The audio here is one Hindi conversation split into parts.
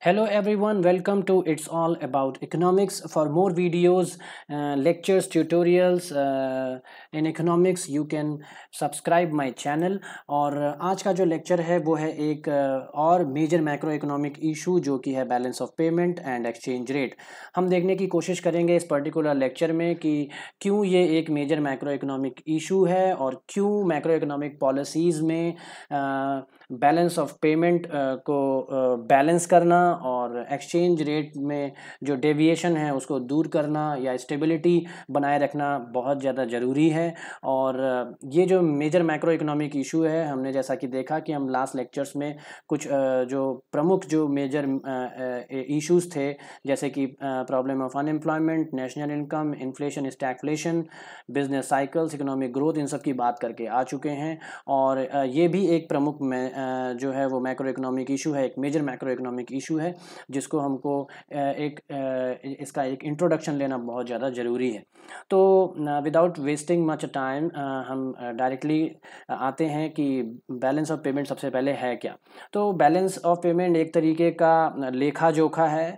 hello everyone welcome to it's all about economics for more videos uh, lectures tutorials uh, in economics you can subscribe my channel और आज का जो lecture है वो है एक और major macroeconomic issue जो कि है balance of payment and exchange rate हम देखने की कोशिश करेंगे इस particular lecture में कि क्यों ये एक major macroeconomic issue है और क्यों macroeconomic policies में uh, बैलेंस ऑफ पेमेंट को बैलेंस uh, करना और एक्सचेंज रेट में जो डेविएशन है उसको दूर करना या स्टेबिलिटी बनाए रखना बहुत ज़्यादा ज़रूरी है और uh, ये जो मेजर मैक्रो इकोनॉमिक इशू है हमने जैसा कि देखा कि हम लास्ट लेक्चर्स में कुछ uh, जो प्रमुख जो मेजर इश्यूज थे जैसे कि problem of unemployment national income inflation stagflation business cycles economic growth इन सब की बात करके आ चुके हैं और ये भी एक प्रमुख जो है वो मैक्रो इकोनॉमिक इशू है एक मेजर मैक्रो इकोनॉमिक इशू है जिसको हमको एक इसका एक इंट्रोडक्शन लेना बहुत ज़्यादा ज़रूरी है तो विदाउट वेस्टिंग मच टाइम हम डायरेक्टली आते हैं कि बैलेंस ऑफ पेमेंट सबसे पहले है क्या तो बैलेंस ऑफ पेमेंट एक तरीके का लेखा जोखा है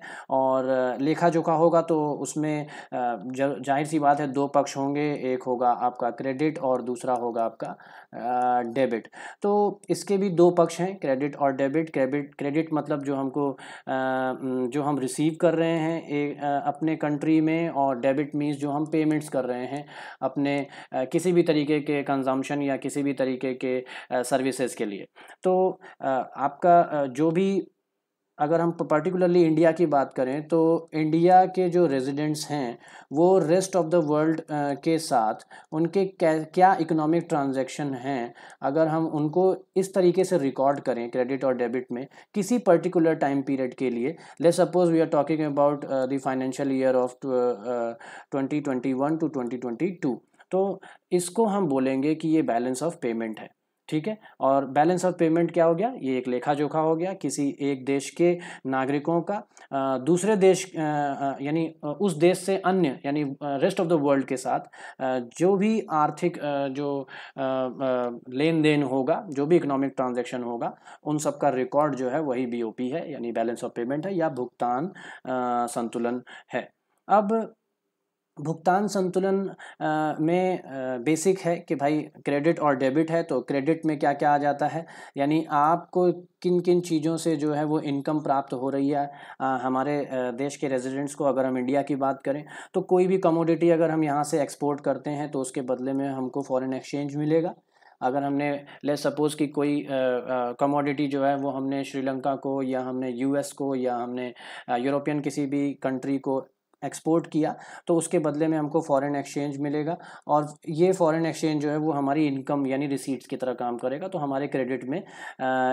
और लेखा जोखा होगा तो उसमें जाहिर सी बात है दो पक्ष होंगे एक होगा आपका क्रेडिट और दूसरा होगा आपका डेबिट तो इसके भी दो पक्ष हैं क्रेडिट और डेबिट क्रेडिट क्रेडिट मतलब जो हमको जो हम रिसीव कर रहे हैं ए, अपने कंट्री में और डेबिट मीन्स जो हम पेमेंट्स कर रहे हैं अपने किसी भी तरीके के कंजम्पशन या किसी भी तरीके के सर्विसेज के लिए तो आपका जो भी अगर हम पर्टिकुलरली इंडिया की बात करें तो इंडिया के जो रेजिडेंट्स हैं वो रेस्ट ऑफ द वर्ल्ड के साथ उनके क्या इकोनॉमिक ट्रांजैक्शन हैं अगर हम उनको इस तरीके से रिकॉर्ड करें क्रेडिट और डेबिट में किसी पर्टिकुलर टाइम पीरियड के लिए let suppose we are talking about the financial year of twenty twenty one to twenty twenty two तो इसको हम बोलेंगे कि ये बैलेंस ऑफ पेमेंट है ठीक है और बैलेंस ऑफ पेमेंट क्या हो गया ये एक लेखा जोखा हो गया किसी एक देश के नागरिकों का दूसरे देश यानी उस देश से अन्य यानी रेस्ट ऑफ द वर्ल्ड के साथ जो भी आर्थिक जो लेन देन होगा जो भी इकोनॉमिक ट्रांजैक्शन होगा उन सब का रिकॉर्ड जो है वही बीओपी है यानी बैलेंस ऑफ पेमेंट है या भुगतान संतुलन है अब भुगतान संतुलन में बेसिक है कि भाई क्रेडिट और डेबिट है तो क्रेडिट में क्या क्या आ जाता है यानी आपको किन किन चीज़ों से जो है वो इनकम प्राप्त हो रही है आ, हमारे देश के रेजिडेंट्स को अगर हम इंडिया की बात करें तो कोई भी कमोडिटी अगर हम यहाँ से एक्सपोर्ट करते हैं तो उसके बदले में हमको फॉरेन एक्सचेंज मिलेगा अगर हमने ले सपोज़ कि कोई कमोडिटी जो है वो हमने श्रीलंका को या हमने यूएस को या हमने यूरोपियन किसी भी कंट्री को एक्सपोर्ट किया तो उसके बदले में हमको फॉरेन एक्सचेंज मिलेगा और ये फॉरेन एक्सचेंज जो है वो हमारी इनकम यानी रिसीट्स की तरह काम करेगा तो हमारे क्रेडिट में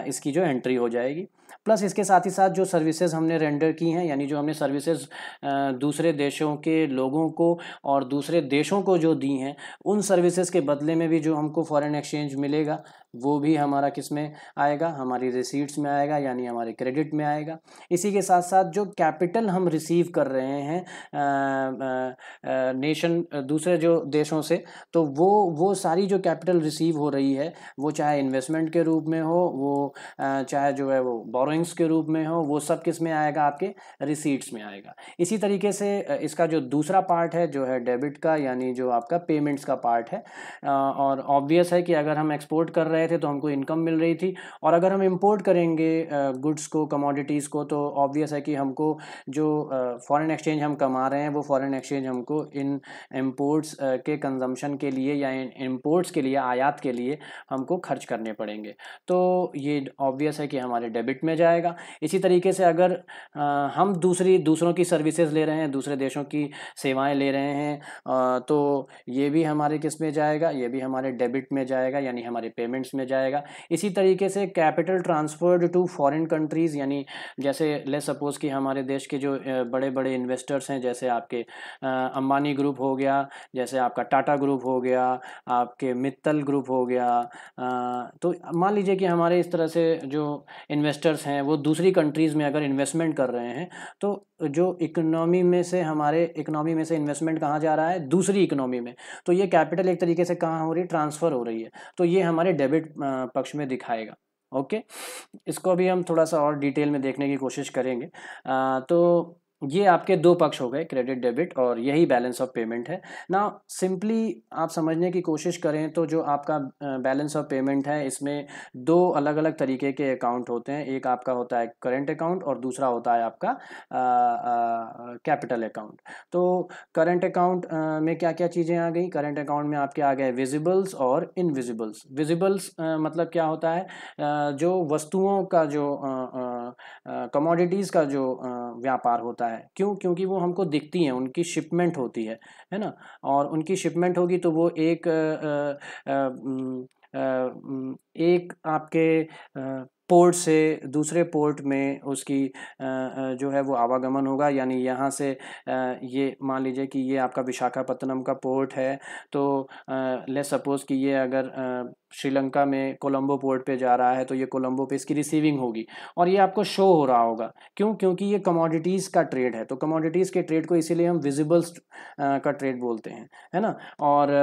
इसकी जो एंट्री हो जाएगी प्लस इसके साथ ही साथ जो सर्विसेज हमने रेंडर की हैं यानी जो हमने सर्विसेज दूसरे देशों के लोगों को और दूसरे देशों को जो दी हैं उन सर्विसेज के बदले में भी जो हमको फॉरेन एक्सचेंज मिलेगा वो भी हमारा किस में आएगा हमारी रिसीट्स में आएगा यानी हमारे क्रेडिट में आएगा इसी के साथ साथ जो कैपिटल हम रिसीव कर रहे हैं आ, आ, नेशन दूसरे जो देशों से तो वो वो सारी जो कैपिटल रिसीव हो रही है वो चाहे इन्वेस्टमेंट के रूप में हो वो आ, चाहे जो है वो बोरोइंग्स के रूप में हो वो सब किस में आएगा आपके रिसीट्स में आएगा इसी तरीके से इसका जो दूसरा पार्ट है जो है डेबिट का यानी जो आपका पेमेंट्स का पार्ट है और ऑब्वियस है कि अगर हम एक्सपोर्ट कर रहे हैं रहे थे तो हमको इनकम मिल रही थी और अगर हम इम्पोर्ट करेंगे गुड्स को कमोडिटीज़ को तो ऑब्वियस है कि हमको जो फॉरेन एक्सचेंज हम कमा रहे हैं वो फॉरेन एक्सचेंज हमको इन इम्पोर्ट्स के कंजम्पशन के लिए या इन इम्पोर्ट्स के लिए आयात के लिए हमको खर्च करने पड़ेंगे तो ये ऑब्वियस है कि हमारे डेबिट में जाएगा इसी तरीके से अगर हम दूसरी दूसरों की सर्विसेज ले रहे हैं दूसरे देशों की सेवाएं ले रहे हैं तो ये भी हमारे किस में जाएगा ये भी हमारे डेबिट में जाएगा यानी हमारे पेमेंट अकाउंट्स में जाएगा इसी तरीके से capital transferred to foreign countries यानी जैसे ले सपोज़ कि हमारे देश के जो बड़े बड़े इन्वेस्टर्स हैं जैसे आपके अंबानी ग्रुप हो गया जैसे आपका टाटा ग्रुप हो गया आपके मित्तल ग्रुप हो गया तो मान लीजिए कि हमारे इस तरह से जो इन्वेस्टर्स हैं वो दूसरी कंट्रीज़ में अगर इन्वेस्टमेंट कर रहे हैं तो जो इकोनॉमी में से हमारे इकोनॉमी में से इन्वेस्टमेंट कहाँ जा रहा है दूसरी इकोनॉमी में तो ये कैपिटल एक तरीके से कहाँ हो रही है ट्रांसफ़र हो रही है तो ये हमारे डेबिट पक्ष में दिखाएगा ओके इसको भी हम थोड़ा सा और डिटेल में देखने की कोशिश करेंगे आ, तो ये आपके दो पक्ष हो गए क्रेडिट डेबिट और यही बैलेंस ऑफ पेमेंट है ना सिंपली आप समझने की कोशिश करें तो जो आपका बैलेंस ऑफ पेमेंट है इसमें दो अलग अलग तरीके के अकाउंट होते हैं एक आपका होता है करंट अकाउंट और दूसरा होता है आपका कैपिटल अकाउंट तो करंट अकाउंट में क्या क्या चीज़ें आ गई करंट अकाउंट में आपके आ गए विजिबल्स और इनविजिबल्स विजिबल्स मतलब क्या होता है आ, जो वस्तुओं का जो आ, आ, कमोडिटीज़ का जो व्यापार होता है क्यों क्योंकि वो हमको दिखती हैं उनकी शिपमेंट होती है है ना और उनकी शिपमेंट होगी तो वो एक एक आपके पोर्ट से दूसरे पोर्ट में उसकी जो है वो आवागमन होगा यानी यहाँ से ये मान लीजिए कि ये आपका विशाखापत्तनम का पोर्ट है तो ले सपोज़ कि ये अगर श्रीलंका में कोलंबो पोर्ट पे जा रहा है तो ये कोलंबो पे इसकी रिसीविंग होगी और ये आपको शो हो रहा होगा क्यों क्योंकि ये कमोडिटीज़ का ट्रेड है तो कमोडिटीज़ के ट्रेड को इसीलिए हम विजिबल्स का ट्रेड बोलते हैं है ना और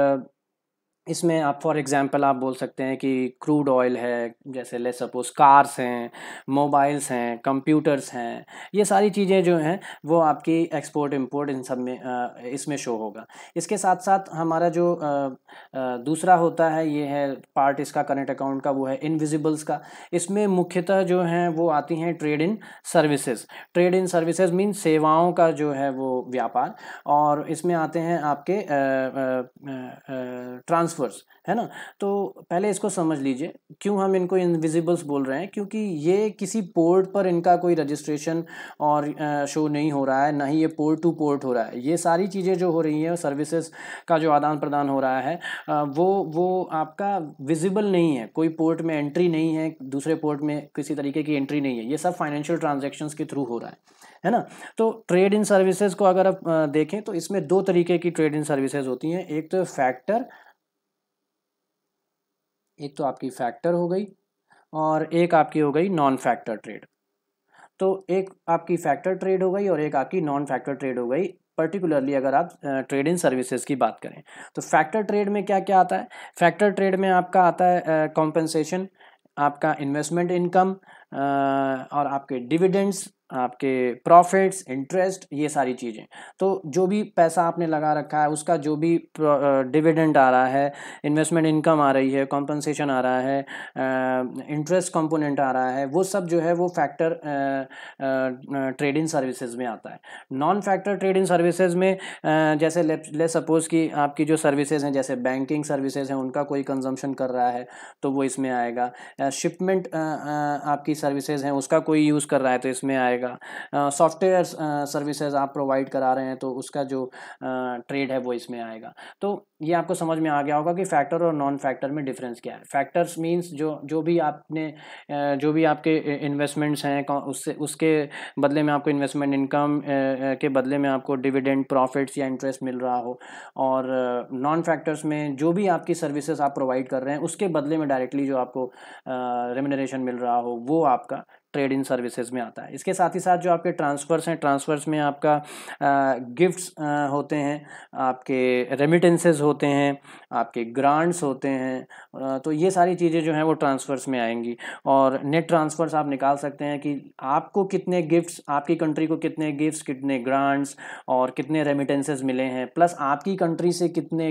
इसमें आप फॉर एग्ज़ाम्पल आप बोल सकते हैं कि क्रूड ऑयल है जैसे ले सपोज कार्स हैं मोबाइल्स हैं कंप्यूटर्स हैं ये सारी चीज़ें जो हैं वो आपकी एक्सपोर्ट इंपोर्ट इन सब में इसमें शो होगा इसके साथ साथ हमारा जो दूसरा होता है ये है पार्ट इसका करंट अकाउंट का वो है इनविजिबल्स का इसमें मुख्यतः जो है वो आती हैं trade in services trade in services mean सेवाओं का जो है वो व्यापार और इसमें आते हैं आपके ट्रांस ट्रांसफर्स है ना तो पहले इसको समझ लीजिए क्यों हम इनको इनविजिबल्स बोल रहे हैं क्योंकि ये किसी पोर्ट पर इनका कोई रजिस्ट्रेशन और शो नहीं हो रहा है ना ही ये पोर्ट टू पोर्ट हो रहा है ये सारी चीज़ें जो हो रही हैं सर्विसेज का जो आदान प्रदान हो रहा है वो वो आपका विजिबल नहीं है कोई पोर्ट में एंट्री नहीं है दूसरे पोर्ट में किसी तरीके की एंट्री नहीं है ये सब फाइनेंशियल ट्रांजेक्शन्स के थ्रू हो रहा है है ना तो ट्रेड इन सर्विसेज को अगर आप देखें तो इसमें दो तरीके की ट्रेड इन सर्विसेज होती हैं एक तो फैक्टर एक तो आपकी फैक्टर हो गई और एक आपकी हो गई नॉन फैक्टर ट्रेड तो एक आपकी फैक्टर ट्रेड हो गई और एक आपकी नॉन फैक्टर ट्रेड हो गई पर्टिकुलरली अगर आप ट्रेड इन सर्विसेज की बात करें तो फैक्टर ट्रेड में क्या क्या आता है फैक्टर ट्रेड में आपका आता है कॉम्पनसेशन आपका इन्वेस्टमेंट इनकम और आपके डिविडेंड्स आपके प्रॉफिट्स इंटरेस्ट ये सारी चीज़ें तो जो भी पैसा आपने लगा रखा है उसका जो भी डिविडेंड आ रहा है इन्वेस्टमेंट इनकम आ रही है कॉम्पनसेशन आ रहा है इंटरेस्ट कंपोनेंट आ रहा है वो सब जो है वो फैक्टर ट्रेड इन सर्विसेज में आता है non factor trade in services में आ, जैसे ले, ले सपोज़ कि आपकी जो सर्विसेज हैं जैसे बैंकिंग सर्विसेज हैं उनका कोई कंजम्पशन कर रहा है तो वो इसमें आएगा शिपमेंट आपकी सर्विसेज हैं उसका कोई यूज़ कर रहा है तो इसमें आएगा रहेगा सॉफ्टवेयर सर्विसेज आप प्रोवाइड करा रहे हैं तो उसका जो ट्रेड है वो इसमें आएगा तो ये आपको समझ में आ गया होगा कि फैक्टर और नॉन फैक्टर में डिफरेंस क्या है फैक्टर्स मीन्स जो जो भी आपने जो भी आपके इन्वेस्टमेंट्स हैं उससे उसके बदले में आपको इन्वेस्टमेंट इनकम के बदले में आपको डिविडेंड प्रॉफिट्स या इंटरेस्ट मिल रहा हो और नॉन फैक्टर्स में जो भी आपकी सर्विसेज आप प्रोवाइड कर रहे हैं उसके बदले में डायरेक्टली जो आपको रेमिनरेशन मिल रहा हो वो आपका ट्रेड इन सर्विसेज में आता है इसके साथ ही साथ जो आपके ट्रांसफ़र्स हैं ट्रांसफ़र्स में आपका गिफ्ट्स होते हैं आपके रेमिटेंसेज होते हैं आपके ग्रांट्स होते हैं तो ये सारी चीज़ें जो हैं वो ट्रांसफ़र्स में आएंगी और नेट ट्रांसफ़र्स आप निकाल सकते हैं कि आपको कितने गिफ्ट्स आपकी कंट्री को कितने गिफ्ट्स कितने ग्रांट्स और कितने रेमिटेंसेज मिले हैं प्लस आपकी कंट्री से कितने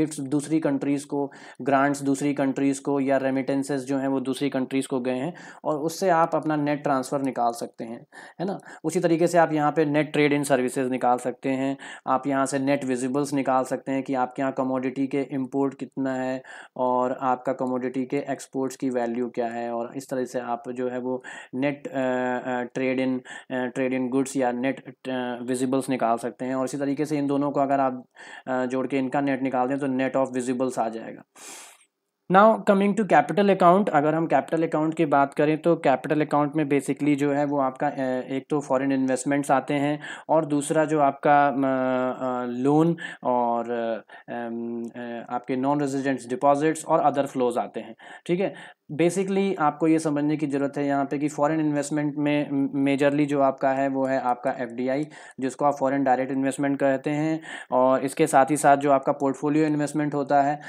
गिफ्ट्स दूसरी कंट्रीज़ को ग्रांट्स दूसरी कंट्रीज़ को या रेमिटेंसेज जो हैं वो दूसरी कंट्रीज़ को गए हैं और उससे आप अपना अपना नेट ट्रांसफ़र निकाल सकते हैं है ना उसी तरीके से आप यहाँ पे नेट ट्रेड इन सर्विसेज निकाल सकते हैं आप यहाँ से नेट विजिबल्स निकाल सकते हैं कि आपके यहाँ कमोडिटी के इम्पोर्ट कितना है और आपका कमोडिटी के एक्सपोर्ट्स की वैल्यू क्या है और इस तरह से आप जो है वो net trade in trade in goods या नेट विजिबल्स निकाल सकते हैं और इसी तरीके से इन दोनों को अगर आप जोड़ के इनका नेट निकाल दें तो नेट ऑफ विजिबल्स आ जाएगा now coming to capital account अगर हम कैपिटल अकाउंट की बात करें तो कैपिटल अकाउंट में बेसिकली जो है वो आपका एक तो फॉरेन इन्वेस्टमेंट्स आते हैं और दूसरा जो आपका लोन और आपके नॉन रेजिडेंट्स डिपॉजिट्स और अदर फ्लोज आते हैं ठीक है बेसिकली आपको ये समझने की ज़रूरत है यहाँ पे कि फॉरेन इन्वेस्टमेंट में मेजरली जो आपका है वो है आपका एफडीआई जिसको आप फॉरेन डायरेक्ट इन्वेस्टमेंट कहते हैं और इसके साथ ही साथ जो आपका पोर्टफोलियो इन्वेस्टमेंट होता है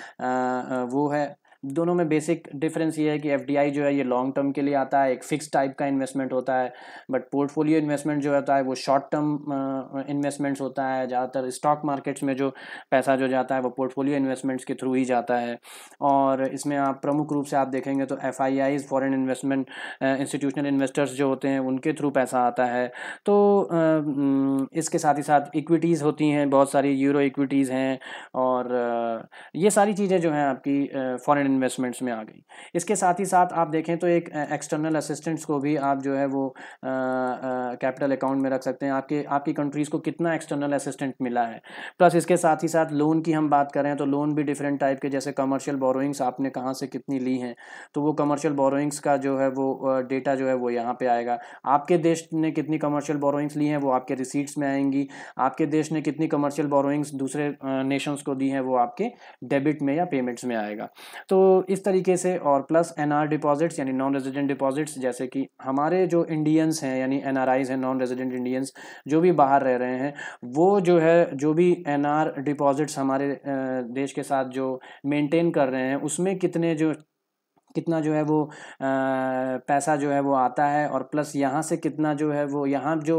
वो है दोनों में बेसिक डिफरेंस ये है कि एफ जो है ये लॉन्ग टर्म के लिए आता है एक फिक्स टाइप का इन्वेस्टमेंट होता है बट पोर्टफोलियो इन्वेस्टमेंट जो होता है वो शॉर्ट टर्म इन्वेस्टमेंट्स होता है ज़्यादातर स्टॉक मार्केट्स में जो पैसा जो जाता है वो पोर्टफोलियो इन्वेस्टमेंट्स के थ्रू ही जाता है और इसमें आप प्रमुख रूप से आप देखेंगे तो F I Is foreign investment institutional investors जो होते हैं उनके थ्रू पैसा आता है तो इसके साथ ही साथ इक्विटीज़ होती हैं बहुत सारी यूरो इक्विटीज़ हैं और ये सारी चीज़ें जो हैं आपकी फॉरन फॉरेन इन्वेस्टमेंट्स में आ गई इसके साथ ही साथ आप देखें तो एक एक्सटर्नल असिस्टेंट्स को भी आप जो है वो कैपिटल अकाउंट में रख सकते हैं आपके आपकी कंट्रीज़ को कितना एक्सटर्नल असिस्टेंट मिला है प्लस इसके साथ ही साथ लोन की हम बात करें तो लोन भी डिफरेंट टाइप के जैसे कमर्शियल बोरोइंग्स आपने कहाँ से कितनी ली हैं तो वो कमर्शियल बोरोइंग्स का जो है वो डेटा जो है वो यहाँ पर आएगा आपके देश ने कितनी कमर्शियल बोरोइंग्स ली हैं वो आपके रिसीट्स में आएंगी आपके देश ने कितनी कमर्शियल बोरोइंग्स दूसरे नेशंस को दी हैं वो आपके डेबिट में या पेमेंट्स में आएगा तो तो इस तरीके से और प्लस एन आर डिपॉजिट्स यानी नॉन रेजिडेंट डिपॉजिट्स जैसे कि हमारे जो इंडियंस हैं यानी एन आर आईज हैं नॉन रेजिडेंट इंडियंस जो भी बाहर रह रहे हैं वो जो है जो भी एन आर डिपॉजिट्स हमारे देश के साथ जो मेंटेन कर रहे हैं उसमें कितने जो कितना जो है वो आ, पैसा जो है वो आता है और प्लस यहाँ से कितना जो है वो यहाँ जो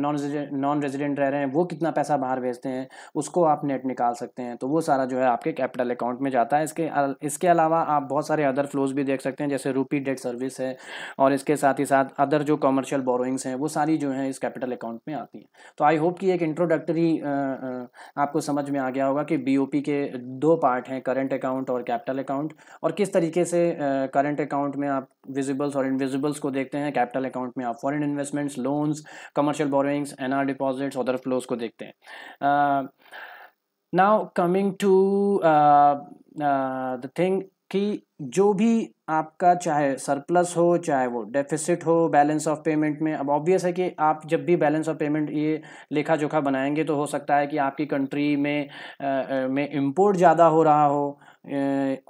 नॉन नॉन रेजिडेंट रह रहे हैं वो कितना पैसा बाहर भेजते हैं उसको आप नेट निकाल सकते हैं तो वो सारा जो है आपके कैपिटल अकाउंट में जाता है इसके इसके अलावा आप बहुत सारे अदर फ्लोज भी देख सकते हैं जैसे रूपी डेट सर्विस है और इसके साथ ही साथ अदर जो कॉमर्शियल बोरोइंग्स हैं वो सारी जो है इस कैपिटल अकाउंट में आती हैं तो आई होप कि एक इंट्रोडक्टरी आपको समझ में आ गया होगा कि बी के दो पार्ट हैं करेंट अकाउंट और कैपिटल अकाउंट और किस तरीके से करंट अकाउंट में आप विजिबल्स और इनविजिबल्स को देखते हैं कैपिटल अकाउंट में आप foreign investments loans commercial borrowings N R deposits other flows को देखते हैं now coming to the thing कि जो भी आपका चाहे सरप्लस हो चाहे वो डेफिसिट हो बैलेंस ऑफ पेमेंट में अब ऑब्वियस है कि आप जब भी बैलेंस ऑफ पेमेंट ये लेखा जोखा बनाएंगे तो हो सकता है कि आपकी कंट्री में आ, में इंपोर्ट ज़्यादा हो रहा हो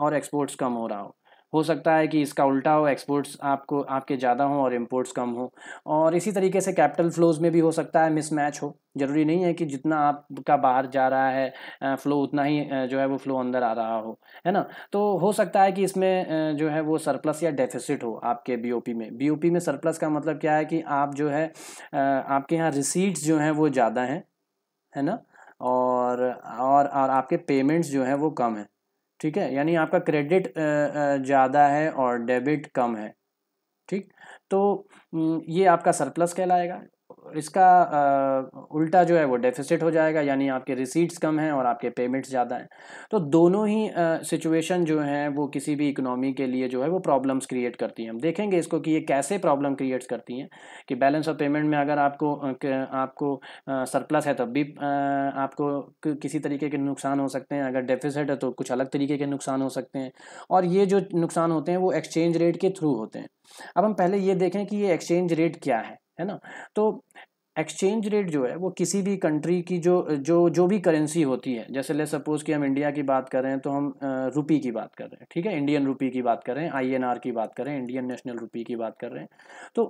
और एक्सपोर्ट्स कम हो रहा हो हो सकता है कि इसका उल्टा हो एक्सपोर्ट्स आपको आपके ज़्यादा हों और इम्पोर्ट्स कम हो और इसी तरीके से कैपिटल फ्लोज में भी हो सकता है मिसमैच हो ज़रूरी नहीं है कि जितना आपका बाहर जा रहा है फ़्लो उतना ही जो है वो फ़्लो अंदर आ रहा हो है ना तो हो सकता है कि इसमें जो है वो सरप्लस या डेफिसिट हो आपके बीओपी में बीओपी में सरप्लस का मतलब क्या है कि आप जो है आपके यहाँ रिसीट्स जो हैं वो ज़्यादा हैं है ना और और और आपके पेमेंट्स जो हैं वो कम हैं ठीक है यानी आपका क्रेडिट ज़्यादा है और डेबिट कम है ठीक तो ये आपका सरप्लस कहलाएगा इसका आ, उल्टा जो है वो डेफिसिट हो जाएगा यानी आपके रिसीट्स कम हैं और आपके पेमेंट्स ज़्यादा हैं तो दोनों ही सिचुएशन जो हैं वो किसी भी इकोनॉमी के लिए जो है वो प्रॉब्लम्स क्रिएट करती हैं हम देखेंगे इसको कि ये कैसे प्रॉब्लम क्रिएट्स करती हैं कि बैलेंस ऑफ पेमेंट में अगर आपको आपको सरप्लस है तब भी आपको किसी तरीके के नुकसान हो सकते हैं अगर डेफिसिट है तो कुछ अलग तरीके के नुकसान हो सकते हैं और ये जो नुकसान होते हैं वो एक्सचेंज रेट के थ्रू होते हैं अब हम पहले ये देखें कि ये एक्सचेंज रेट क्या है है ना तो एक्सचेंज रेट जो है वो किसी भी कंट्री की जो जो जो भी करेंसी होती है जैसे ले सपोज़ कि हम इंडिया की बात कर रहे हैं तो हम रुपी की बात कर रहे हैं ठीक है इंडियन रुपी की बात कर रहे हैं आईएनआर की बात कर रहे हैं इंडियन नेशनल रुपी की बात कर रहे हैं तो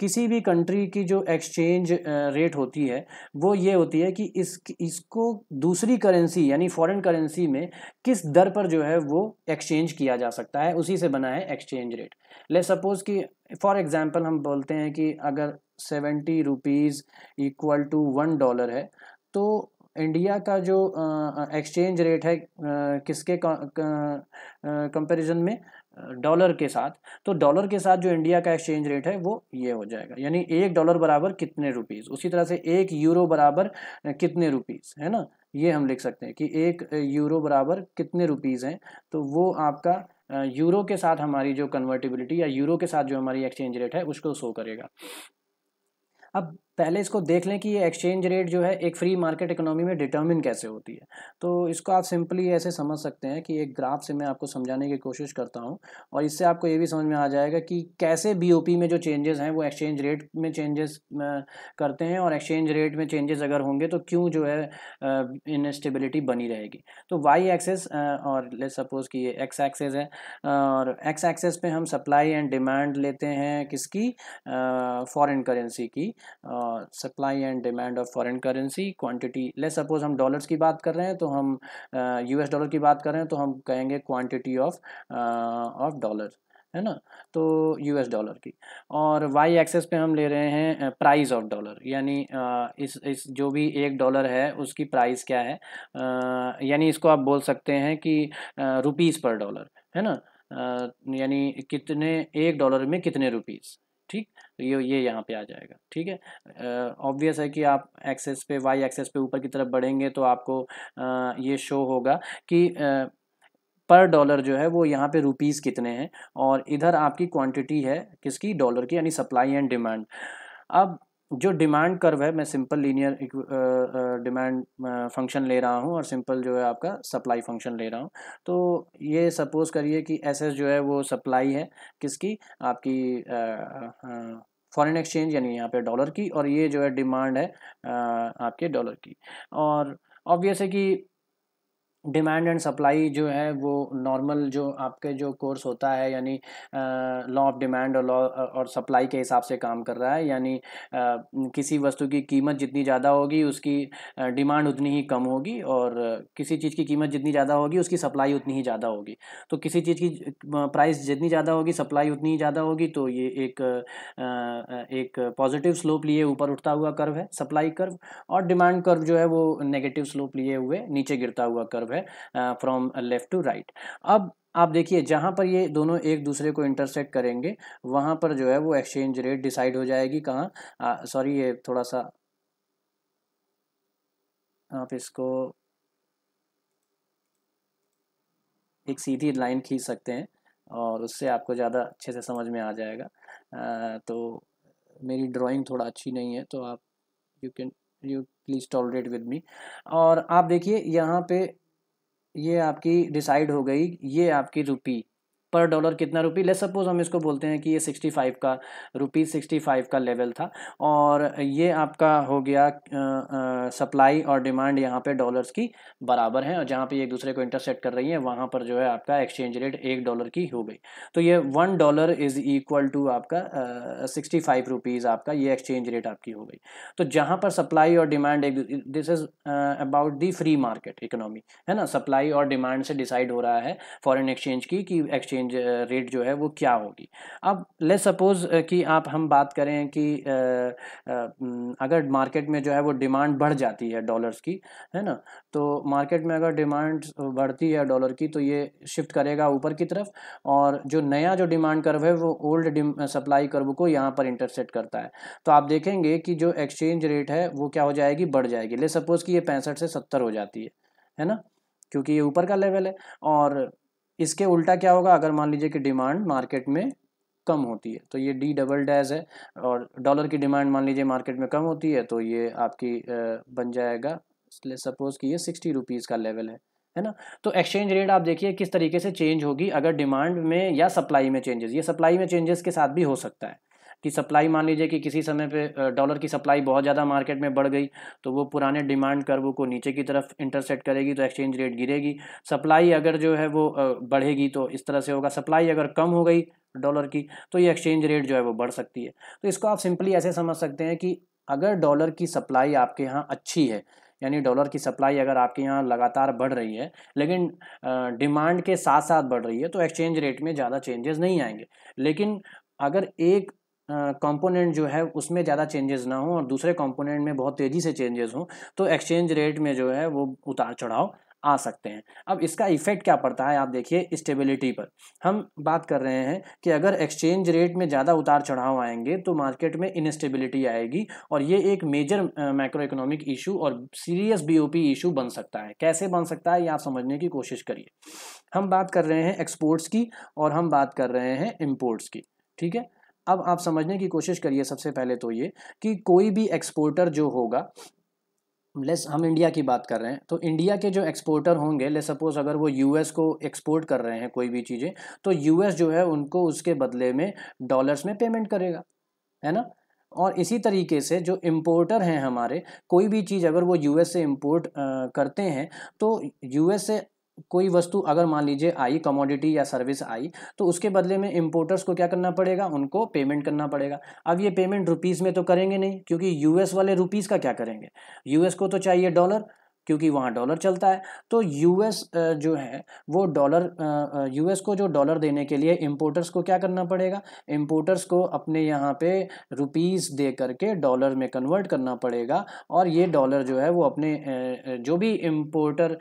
किसी भी कंट्री की जो एक्सचेंज रेट होती है वो ये होती है कि इस इसको दूसरी करेंसी यानी फॉरेन करेंसी में किस दर पर जो है वो एक्सचेंज किया जा सकता है उसी से बना है एक्सचेंज रेट ले सपोज़ कि फॉर एग्ज़ाम्पल हम बोलते हैं कि अगर seventy rupees equal to one dollar है तो इंडिया का जो एक्सचेंज रेट है किसके कंपैरिजन में डॉलर के साथ तो डॉलर के साथ जो इंडिया का एक्सचेंज रेट है वो ये हो जाएगा यानी एक डॉलर बराबर कितने रुपीज़ उसी तरह से एक यूरो बराबर कितने रुपीज़ है ना ये हम लिख सकते हैं कि एक यूरो बराबर कितने रुपीज़ हैं तो वो आपका यूरो के साथ हमारी जो कन्वर्टिबिलिटी या यूरो के साथ जो हमारी एक्सचेंज रेट है उसको शो करेगा a पहले इसको देख लें कि ये एक्सचेंज रेट जो है एक फ्री मार्केट इकोनॉमी में डिटर्मिन कैसे होती है तो इसको आप सिंपली ऐसे समझ सकते हैं कि एक ग्राफ से मैं आपको समझाने की कोशिश करता हूँ और इससे आपको ये भी समझ में आ जाएगा कि कैसे बीओपी में जो चेंजेस हैं वो एक्सचेंज रेट में चेंजेस करते हैं और एक्सचेंज रेट में चेंजेस अगर होंगे तो क्यों जो है इनस्टेबिलिटी बनी रहेगी तो वाई एक्सेस और ले सपोज कि ये एक्स एक्सेस है और एक्स एक्सेस पर हम सप्लाई एंड डिमांड लेते हैं किसकी फ़ॉरन करेंसी की supply and demand of foreign currency quantity let suppose हम डॉलर्स की बात कर रहे हैं तो हम यू एस डॉलर की बात कर रहे हैं तो हम कहेंगे क्वांटिटी ऑफ ऑफ डॉलर है ना तो एस डॉलर की और वाई एक्सेस पे हम ले रहे हैं प्राइस ऑफ डॉलर यानी इस इस जो भी एक डॉलर है उसकी प्राइस क्या है यानी इसको आप बोल सकते हैं कि रुपीज़ पर डॉलर है ना यानी कितने एक डॉलर में कितने रुपीज़ ठीक तो ये ये यहाँ पे आ जाएगा ठीक है ऑब्वियस है कि आप एक्सेस पे वाई एक्सेस पे ऊपर की तरफ बढ़ेंगे तो आपको आ, ये शो होगा कि आ, पर डॉलर जो है वो यहाँ पे रुपीज़ कितने हैं और इधर आपकी क्वांटिटी है किसकी डॉलर की यानी सप्लाई एंड डिमांड अब जो डिमांड कर्व है मैं सिंपल लीनियर डिमांड फंक्शन ले रहा हूँ और सिंपल जो है आपका सप्लाई फंक्शन ले रहा हूँ तो ये सपोज करिए कि एस जो है वो सप्लाई है किसकी आपकी फॉरेन एक्सचेंज यानी यहाँ पे डॉलर की और ये जो है डिमांड है आ, आपके डॉलर की और ऑब्वियस है कि डिमांड एंड सप्लाई जो है वो नॉर्मल जो आपके जो कोर्स होता है यानी लॉ ऑफ डिमांड और लॉ और सप्लाई के हिसाब से काम कर रहा है यानी किसी वस्तु की कीमत जितनी ज़्यादा होगी उसकी डिमांड उतनी ही कम होगी और किसी चीज़ की कीमत जितनी ज़्यादा होगी उसकी सप्लाई उतनी ही ज़्यादा होगी तो किसी चीज़ की प्राइस जितनी ज़्यादा होगी सप्लाई उतनी ही ज़्यादा होगी तो ये एक एक पॉजिटिव स्लोप लिए ऊपर उठता हुआ कर्व है सप्लाई कर्व और डिमांड कर्व जो है वो नेगेटिव स्लोप लिए हुए नीचे गिरता हुआ कर्व है है फ्रॉम लेफ्ट टू राइट अब आप देखिए जहाँ पर ये दोनों एक दूसरे को इंटरसेक्ट करेंगे वहाँ पर जो है वो एक्सचेंज रेट डिसाइड हो जाएगी कहाँ सॉरी ये थोड़ा सा आप इसको एक सीधी लाइन खींच सकते हैं और उससे आपको ज़्यादा अच्छे से समझ में आ जाएगा आ, तो मेरी ड्राइंग थोड़ा अच्छी नहीं है तो आप you can you please tolerate with me और आप देखिए यहाँ पे ये आपकी डिसाइड हो गई ये आपकी रुपी पर डॉलर कितना रुपी ले सपोज हम इसको बोलते हैं कि ये सिक्सटी फाइव का रुपीज़ सिक्सटी फाइव का लेवल था और ये आपका हो गया सप्लाई और डिमांड यहाँ पे डॉलर्स की बराबर है और जहाँ पे एक दूसरे को इंटरसेट कर रही है वहाँ पर जो है आपका एक्सचेंज रेट एक डॉलर की हो गई तो ये one dollar is equal to आपका सिक्सटी फाइव रुपीज़ आपका ये एक्सचेंज रेट आपकी हो गई तो जहाँ पर सप्लाई और डिमांड एक this is about the free market economy है ना सप्लाई और डिमांड से डिसाइड हो रहा है फॉरन एक्सचेंज की कि एक्सचेंज एक्सचेंज रेट uh, जो है वो क्या होगी अब ले सपोज़ uh, कि आप हम बात करें कि uh, mm, अगर मार्केट में जो है वो डिमांड बढ़ जाती है डॉलर्स की है ना तो मार्केट में अगर डिमांड बढ़ती है डॉलर की तो ये शिफ्ट करेगा ऊपर की तरफ और जो नया जो डिमांड कर्व है वो ओल्ड सप्लाई कर्व को यहाँ पर इंटरसेट करता है तो आप देखेंगे कि जो एक्सचेंज रेट है वो क्या हो जाएगी बढ़ जाएगी ले सपोज़ कि ये पैंसठ से सत्तर हो जाती है है ना क्योंकि ये ऊपर का लेवल है और इसके उल्टा क्या होगा अगर मान लीजिए कि डिमांड मार्केट में कम होती है तो ये डी डबल डैज है और डॉलर की डिमांड मान लीजिए मार्केट में कम होती है तो ये आपकी बन जाएगा इसलिए सपोज़ कि ये सिक्सटी रुपीज़ का लेवल है है ना तो एक्सचेंज रेट आप देखिए किस तरीके से चेंज होगी अगर डिमांड में या सप्लाई में चेंजेस ये सप्लाई में चेंजेस के साथ भी हो सकता है कि सप्लाई मान लीजिए कि किसी समय पे डॉलर की सप्लाई बहुत ज़्यादा मार्केट में बढ़ गई तो वो पुराने डिमांड कर्व को नीचे की तरफ इंटरसेट करेगी तो एक्सचेंज रेट गिरेगी सप्लाई अगर जो है वो बढ़ेगी तो इस तरह से होगा सप्लाई अगर कम हो गई डॉलर की तो ये एक्सचेंज रेट जो है वो बढ़ सकती है तो इसको आप सिंपली ऐसे समझ सकते हैं कि अगर डॉलर की सप्लाई आपके यहाँ अच्छी है यानी डॉलर की सप्लाई अगर आपके यहाँ लगातार बढ़ रही है लेकिन डिमांड के साथ साथ बढ़ रही है तो एक्सचेंज रेट में ज़्यादा चेंजेस नहीं आएंगे लेकिन अगर एक कंपोनेंट जो है उसमें ज़्यादा चेंजेस ना हो और दूसरे कंपोनेंट में बहुत तेज़ी से चेंजेस हों तो एक्सचेंज रेट में जो है वो उतार चढ़ाव आ सकते हैं अब इसका इफेक्ट क्या पड़ता है आप देखिए स्टेबिलिटी पर हम बात कर रहे हैं कि अगर एक्सचेंज रेट में ज़्यादा उतार चढ़ाव आएंगे तो मार्केट में इनस्टेबिलिटी आएगी और ये एक मेजर माइक्रो इकोनॉमिक इशू और सीरियस बीओपी इशू बन सकता है कैसे बन सकता है ये आप समझने की कोशिश करिए हम बात कर रहे हैं एक्सपोर्ट्स की और हम बात कर रहे हैं इम्पोर्ट्स की ठीक है अब आप समझने की कोशिश करिए सबसे पहले तो ये कि कोई भी एक्सपोर्टर जो होगा लेस हम इंडिया की बात कर रहे हैं तो इंडिया के जो एक्सपोर्टर होंगे ले सपोज अगर वो यूएस को एक्सपोर्ट कर रहे हैं कोई भी चीज़ें तो यूएस जो है उनको उसके बदले में डॉलर्स में पेमेंट करेगा है ना और इसी तरीके से जो इम्पोर्टर हैं हमारे कोई भी चीज़ अगर वो यूएस से इम्पोर्ट करते हैं तो यूएस से कोई वस्तु अगर मान लीजिए आई कमोडिटी या सर्विस आई तो उसके बदले में इम्पोर्टर्स को क्या करना पड़ेगा उनको पेमेंट करना पड़ेगा अब ये पेमेंट रुपीज़ में तो करेंगे नहीं क्योंकि यूएस वाले रुपीज़ का क्या करेंगे यूएस को तो चाहिए डॉलर क्योंकि वहाँ डॉलर चलता है तो यूएस जो है वो डॉलर यूएस को जो डॉलर देने के लिए इम्पोर्टर्स को क्या करना पड़ेगा इम्पोर्टर्स को अपने यहाँ पे रुपीस दे करके डॉलर में कन्वर्ट करना पड़ेगा और ये डॉलर जो है वो अपने जो भी इम्पोर्टर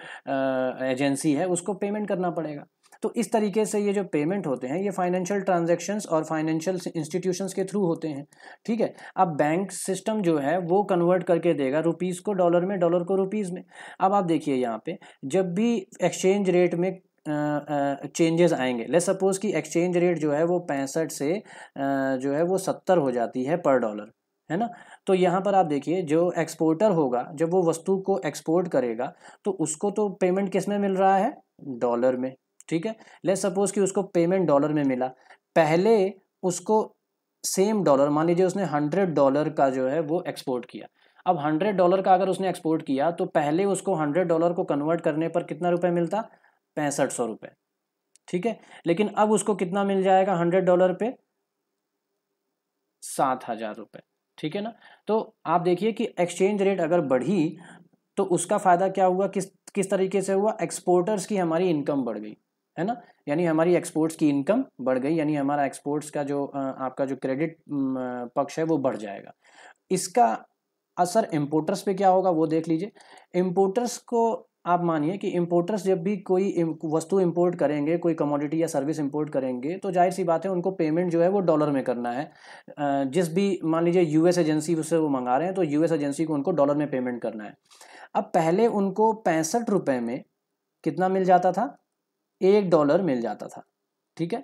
एजेंसी है उसको पेमेंट करना पड़ेगा तो इस तरीके से ये जो पेमेंट होते हैं ये फाइनेंशियल ट्रांजेक्शन्स और फाइनेंशियल इंस्टीट्यूशंस के थ्रू होते हैं ठीक है अब बैंक सिस्टम जो है वो कन्वर्ट करके देगा रुपीज़ को डॉलर में डॉलर को रुपीज़ में अब आप देखिए यहाँ पे जब भी एक्सचेंज रेट में चेंजेस आएंगे लेट सपोज़ कि एक्सचेंज रेट जो है वो पैंसठ से जो है वो सत्तर हो जाती है पर डॉलर है ना तो यहाँ पर आप देखिए जो एक्सपोर्टर होगा जब वो वस्तु को एक्सपोर्ट करेगा तो उसको तो पेमेंट किस में मिल रहा है डॉलर में ठीक है ले सपोज कि उसको पेमेंट डॉलर में मिला पहले उसको सेम डॉलर मान लीजिए उसने हंड्रेड डॉलर का जो है वो एक्सपोर्ट किया अब हंड्रेड डॉलर का अगर उसने एक्सपोर्ट किया तो पहले उसको हंड्रेड डॉलर को कन्वर्ट करने पर कितना रुपए मिलता पैंसठ सौ रुपये ठीक है लेकिन अब उसको कितना मिल जाएगा हंड्रेड डॉलर पे सात हजार रुपये ठीक है ना तो आप देखिए कि एक्सचेंज रेट अगर बढ़ी तो उसका फ़ायदा क्या हुआ किस किस तरीके से हुआ एक्सपोर्टर्स की हमारी इनकम बढ़ गई है ना यानी हमारी एक्सपोर्ट्स की इनकम बढ़ गई यानी हमारा एक्सपोर्ट्स का जो आपका जो क्रेडिट पक्ष है वो बढ़ जाएगा इसका असर इम्पोर्टर्स पे क्या होगा वो देख लीजिए इम्पोर्टर्स को आप मानिए कि इम्पोर्टर्स जब भी कोई वस्तु इम्पोर्ट करेंगे कोई कमोडिटी या सर्विस इम्पोर्ट करेंगे तो जाहिर सी बात है उनको पेमेंट जो है वो डॉलर में करना है जिस भी मान लीजिए यूएस एजेंसी उसे वो मंगा रहे हैं तो यूएस एजेंसी को उनको डॉलर में पेमेंट करना है अब पहले उनको पैंसठ रुपये में कितना मिल जाता था एक डॉलर मिल जाता था ठीक है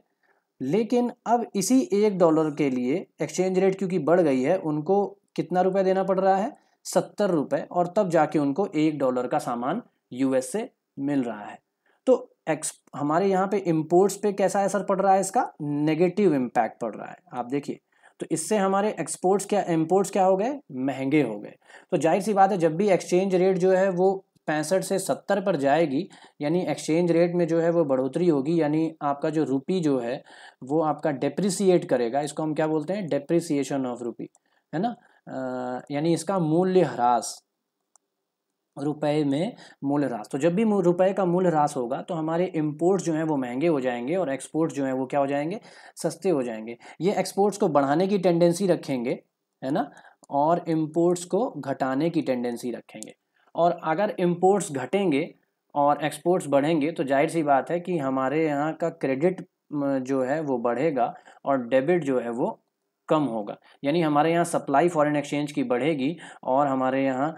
लेकिन अब इसी एक डॉलर के लिए एक्सचेंज रेट क्योंकि बढ़ गई है उनको कितना रुपए देना पड़ रहा है सत्तर रुपए और तब जाके उनको एक डॉलर का सामान यूएस से मिल रहा है तो एक्स हमारे यहाँ पे इम्पोर्ट्स पे कैसा असर पड़ रहा है इसका नेगेटिव इम्पैक्ट पड़ रहा है आप देखिए तो इससे हमारे एक्सपोर्ट्स क्या इम्पोर्ट्स क्या हो गए महंगे हो गए तो जाहिर सी बात है जब भी एक्सचेंज रेट जो है वो पैंसठ से सत्तर पर जाएगी यानी एक्सचेंज रेट में जो है वो बढ़ोतरी होगी यानी आपका जो रुपी जो है वो आपका डेप्रिसिएट करेगा इसको हम क्या बोलते हैं डेप्रिसिएशन ऑफ रुपी है ना यानी इसका मूल्य ह्रास रुपए में मूल्य ह्रास तो जब भी रुपए का मूल्य ह्रास होगा तो हमारे इम्पोर्ट जो हैं वो महंगे हो जाएंगे और एक्सपोर्ट जो हैं वो क्या हो जाएंगे सस्ते हो जाएंगे ये एक्सपोर्ट्स को बढ़ाने की टेंडेंसी रखेंगे है ना और इम्पोर्ट्स को घटाने की टेंडेंसी रखेंगे और अगर इम्पोर्ट्स घटेंगे और एक्सपोर्ट्स बढ़ेंगे तो जाहिर सी बात है कि हमारे यहाँ का क्रेडिट जो है वो बढ़ेगा और डेबिट जो है वो कम होगा यानी हमारे यहाँ सप्लाई फॉरेन एक्सचेंज की बढ़ेगी और हमारे यहाँ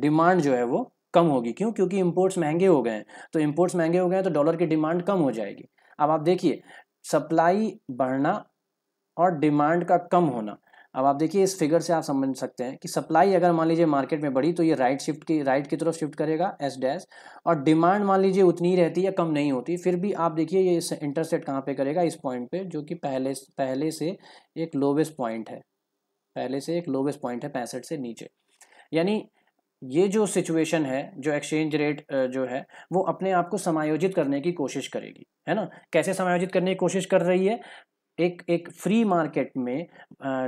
डिमांड जो है वो कम होगी क्यों क्योंकि इम्पोर्ट्स महंगे हो गए हैं तो इम्पोर्ट्स महंगे हो गए हैं तो डॉलर की डिमांड कम हो जाएगी अब आप देखिए सप्लाई बढ़ना और डिमांड का कम होना अब आप देखिए इस फिगर से आप समझ सकते हैं कि सप्लाई अगर मान लीजिए मार्केट में बढ़ी तो ये राइट शिफ्ट की राइट की तरफ शिफ्ट करेगा एस डैश और डिमांड मान लीजिए उतनी ही रहती है कम नहीं होती फिर भी आप देखिए ये इस इंटरसेट कहाँ पे करेगा इस पॉइंट पे जो कि पहले पहले से एक लोवेस्ट पॉइंट है पहले से एक लोवेस्ट पॉइंट है पैंसठ से नीचे यानी ये जो सिचुएशन है जो एक्सचेंज रेट जो है वो अपने आप को समायोजित करने की कोशिश करेगी है ना कैसे समायोजित करने की कोशिश कर रही है एक एक फ्री मार्केट में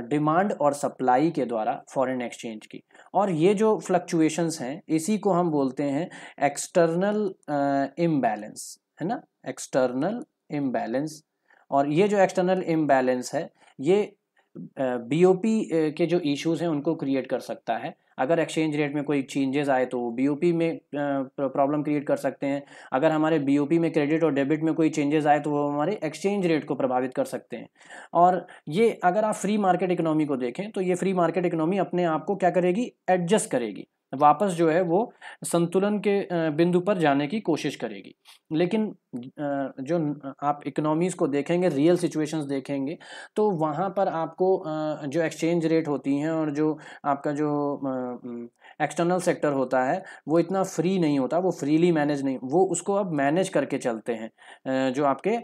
डिमांड और सप्लाई के द्वारा फॉरेन एक्सचेंज की और ये जो फ्लक्चुएशंस हैं इसी को हम बोलते हैं एक्सटर्नल इम्बैलेंस है ना एक्सटर्नल इम्बैलेंस और ये जो एक्सटर्नल इम्बैलेंस है ये बीओपी के जो इश्यूज हैं उनको क्रिएट कर सकता है अगर एक्सचेंज रेट में कोई चेंजेस आए तो बीओपी में प्रॉब्लम क्रिएट कर सकते हैं अगर हमारे बीओपी में क्रेडिट और डेबिट में कोई चेंजेस आए तो वो हमारे एक्सचेंज रेट को प्रभावित कर सकते हैं और ये अगर आप फ्री मार्केट इकोनॉमी को देखें तो ये फ्री मार्केट इकोनॉमी अपने आप को क्या करेगी एडजस्ट करेगी वापस जो है वो संतुलन के बिंदु पर जाने की कोशिश करेगी लेकिन जो आप इकोनॉमीज़ को देखेंगे रियल सिचुएशंस देखेंगे तो वहाँ पर आपको जो एक्सचेंज रेट होती हैं और जो आपका जो एक्सटर्नल सेक्टर होता है वो इतना फ्री नहीं होता वो फ्रीली मैनेज नहीं वो उसको अब मैनेज करके चलते हैं जो आपके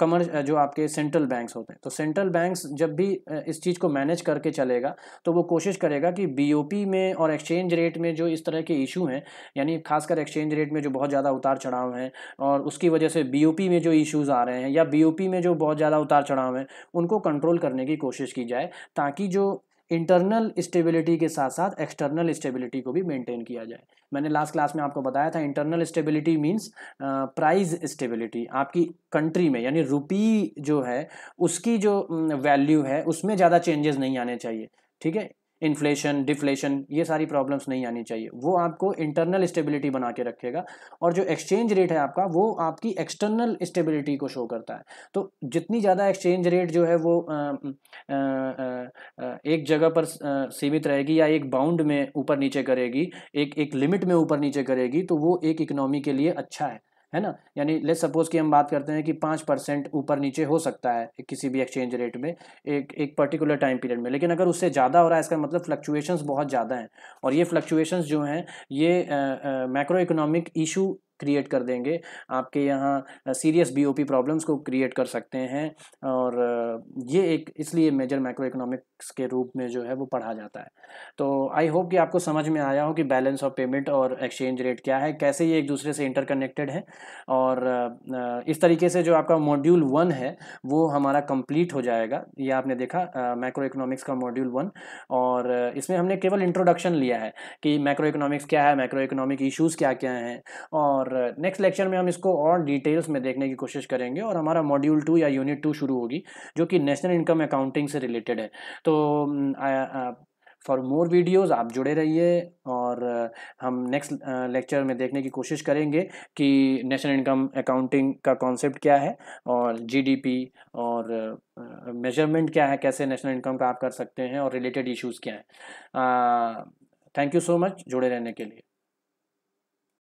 कमर जो आपके सेंट्रल बैंक्स होते हैं तो सेंट्रल बैंक्स जब भी इस चीज़ को मैनेज करके चलेगा तो वो कोशिश करेगा कि बी में और एक्सचेंज रेट में जो इस तरह के इशू हैं यानी खासकर एक्सचेंज रेट में जो बहुत ज़्यादा उतार चढ़ाव हैं और उसकी वजह से बी में जो इशूज़ आ रहे हैं या बी में जो बहुत ज़्यादा उतार चढ़ाव हैं उनको कंट्रोल करने की कोशिश की जाए ताकि जो इंटरनल स्टेबिलिटी के साथ साथ एक्सटर्नल स्टेबिलिटी को भी मेंटेन किया जाए मैंने लास्ट क्लास में आपको बताया था internal stability means price stability आपकी कंट्री में यानी रुपी जो है उसकी जो वैल्यू है उसमें ज़्यादा चेंजेस नहीं आने चाहिए ठीक है इन्फ्लेशन डिफ्लेशन ये सारी प्रॉब्लम्स नहीं आनी चाहिए वो आपको इंटरनल स्टेबिलिटी बना के रखेगा और जो एक्सचेंज रेट है आपका वो आपकी एक्सटर्नल स्टेबिलिटी को शो करता है तो जितनी ज़्यादा एक्सचेंज रेट जो है वो आ, आ, आ, एक जगह पर सीमित रहेगी या एक बाउंड में ऊपर नीचे करेगी एक एक लिमिट में ऊपर नीचे करेगी तो वो एक इकनॉमी के लिए अच्छा है है ना यानी लेट सपोज कि हम बात करते हैं कि पाँच परसेंट ऊपर नीचे हो सकता है किसी भी एक्सचेंज रेट में एक एक पर्टिकुलर टाइम पीरियड में लेकिन अगर उससे ज़्यादा हो रहा है इसका मतलब फ्लक्चुएशंस बहुत ज़्यादा हैं और ये फ्लक्चुएशंस जो हैं ये मैक्रो इकोनॉमिक इशू क्रिएट कर देंगे आपके यहाँ सीरियस बीओपी प्रॉब्लम्स को क्रिएट कर सकते हैं और ये एक इसलिए मेजर मैक्रो इकोनॉमिक के रूप में जो है वो पढ़ा जाता है तो आई होप कि आपको समझ में आया हो कि बैलेंस ऑफ पेमेंट और एक्सचेंज रेट क्या है कैसे ये एक दूसरे से इंटरकनेक्टेड है और इस तरीके से जो आपका मॉड्यूल वन है वो हमारा कंप्लीट हो जाएगा ये आपने देखा माइक्रो इकोनॉमिक्स का मॉड्यूल वन और इसमें हमने केवल इंट्रोडक्शन लिया है कि माइक्रो इकोनॉमिक्स क्या है माइक्रो इकोनॉमिक इशूज़ क्या क्या हैं और नेक्स्ट लेक्चर में हम इसको और डिटेल्स में देखने की कोशिश करेंगे और हमारा मॉड्यूल टू या यूनिट टू शुरू होगी जो कि नेशनल इनकम अकाउंटिंग से रिलेटेड है तो फॉर मोर वीडियोस आप जुड़े रहिए और हम नेक्स्ट लेक्चर में देखने की कोशिश करेंगे कि नेशनल इनकम अकाउंटिंग का कॉन्सेप्ट क्या है और जीडीपी और मेजरमेंट क्या है कैसे नेशनल इनकम का आप कर सकते हैं और रिलेटेड इश्यूज़ क्या हैं थैंक यू सो मच जुड़े रहने के लिए